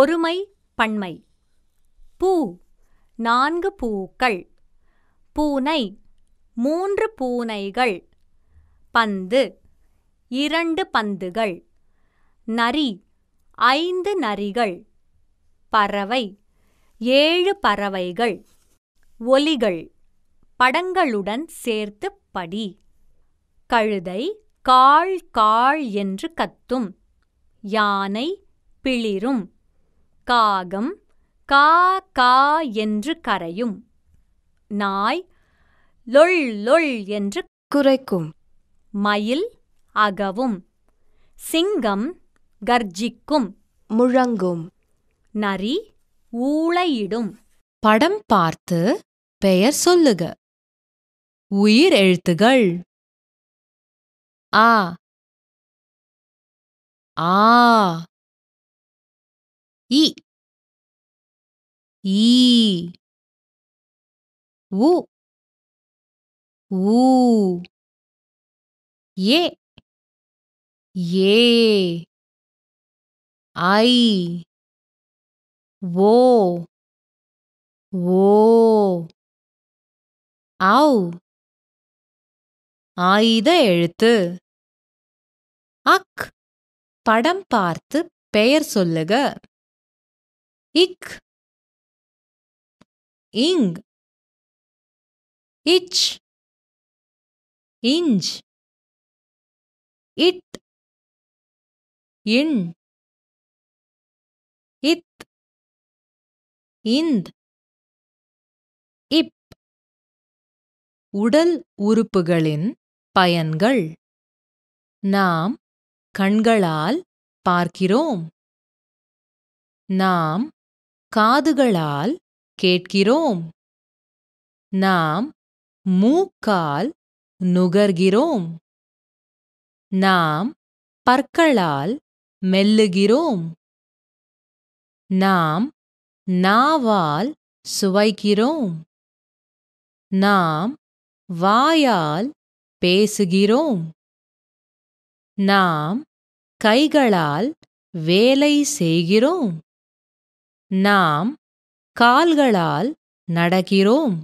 ஒருமை பண்மை பூ நான்கு பூக்கள் பூனை மூன்று பூனைகள் பந்து இரண்டு பந்துகள் நரி ஐந்து நரிகள் பறவை ஏழு பறவைகள் ஒலிகள் படங்களுடன் சேர்த்து படி கழுதை காள் காள் என்று கத்தும் யானை பிளிரும் காகம் கா கா என்று கரையும் நாய் லொள் லொள் என்று குறைக்கும் மயில் அகவும் சிங்கம் கர்ஜிக்கும் முழங்கும் நரி ஊளையிடும் படம் பார்த்து பெயர் சொல்லுக உயிர் எழுத்துகள் ஆ ஆ இ ஈ உ ஊ ஏ ஏ ஐ ஓ ஓ ஆவ் ஆயுத எழுத்து அக் படம் பார்த்து பெயர் சொல்லுக ik ing ich inch it in it ind இப் உடல் உறுப்புகளின் பயன்கள் நாம் கண்களால் பார்க்கிறோம் நாம் காதுகளால் கேட்கிறோம் நாம் மூக்கால் நுகர்கிறோம் நாம் பற்களால் மெல்லுகிறோம் நாம் நாவால் சுவைக்கிறோம் நாம் வாயால் பேசுகிறோம் நாம் கைகளால் வேலை செய்கிறோம் நாம் கால்களால் நடக்கிறோம்